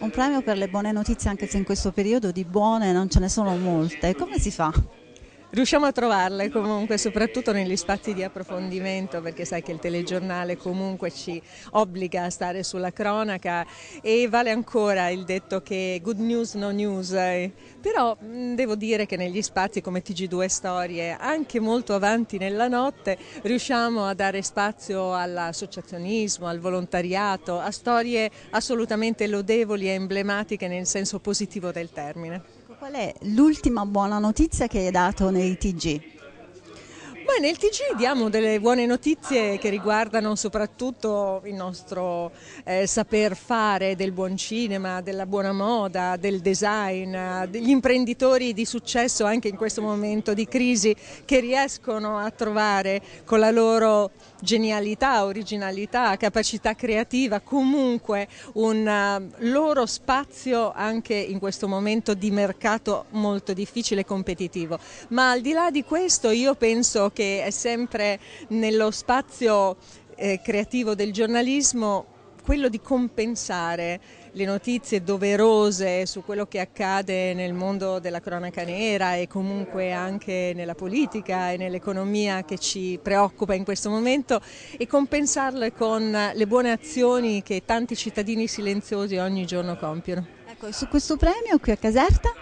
un premio per le buone notizie anche se in questo periodo di buone non ce ne sono molte, come si fa? riusciamo a trovarle comunque, soprattutto negli spazi di approfondimento, perché sai che il telegiornale comunque ci obbliga a stare sulla cronaca e vale ancora il detto che good news no news, però devo dire che negli spazi come TG2 Storie, anche molto avanti nella notte, riusciamo a dare spazio all'associazionismo, al volontariato, a storie assolutamente lodevoli e emblematiche nel senso positivo del termine. Qual è l'ultima buona notizia che hai dato nei TG? Noi nel TG diamo delle buone notizie che riguardano soprattutto il nostro eh, saper fare del buon cinema, della buona moda, del design, degli imprenditori di successo anche in questo momento di crisi che riescono a trovare con la loro genialità, originalità, capacità creativa comunque un uh, loro spazio anche in questo momento di mercato molto difficile e competitivo. Ma al di là di questo io penso che che è sempre nello spazio eh, creativo del giornalismo quello di compensare le notizie doverose su quello che accade nel mondo della cronaca nera e comunque anche nella politica e nell'economia che ci preoccupa in questo momento e compensarle con le buone azioni che tanti cittadini silenziosi ogni giorno compiono. Ecco, su questo premio qui a Caserta?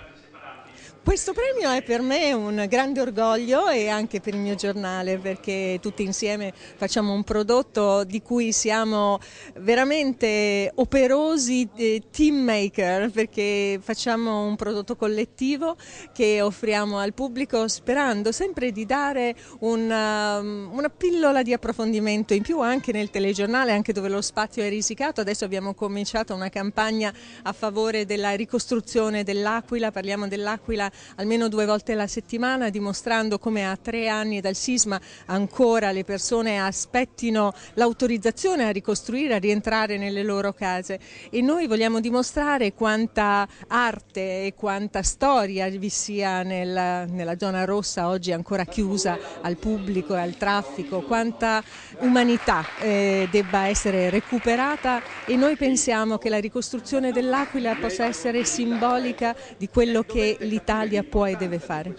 Questo premio è per me un grande orgoglio e anche per il mio giornale perché tutti insieme facciamo un prodotto di cui siamo veramente operosi eh, team maker perché facciamo un prodotto collettivo che offriamo al pubblico sperando sempre di dare una, um, una pillola di approfondimento in più anche nel telegiornale, anche dove lo spazio è risicato. Adesso abbiamo cominciato una campagna a favore della ricostruzione dell'Aquila, parliamo dell'Aquila almeno due volte alla settimana dimostrando come a tre anni dal sisma ancora le persone aspettino l'autorizzazione a ricostruire, a rientrare nelle loro case e noi vogliamo dimostrare quanta arte e quanta storia vi sia nella, nella zona rossa oggi ancora chiusa al pubblico e al traffico, quanta umanità eh, debba essere recuperata e noi pensiamo che la ricostruzione dell'Aquila possa essere simbolica di quello che l'Italia l'Italia può e deve fare.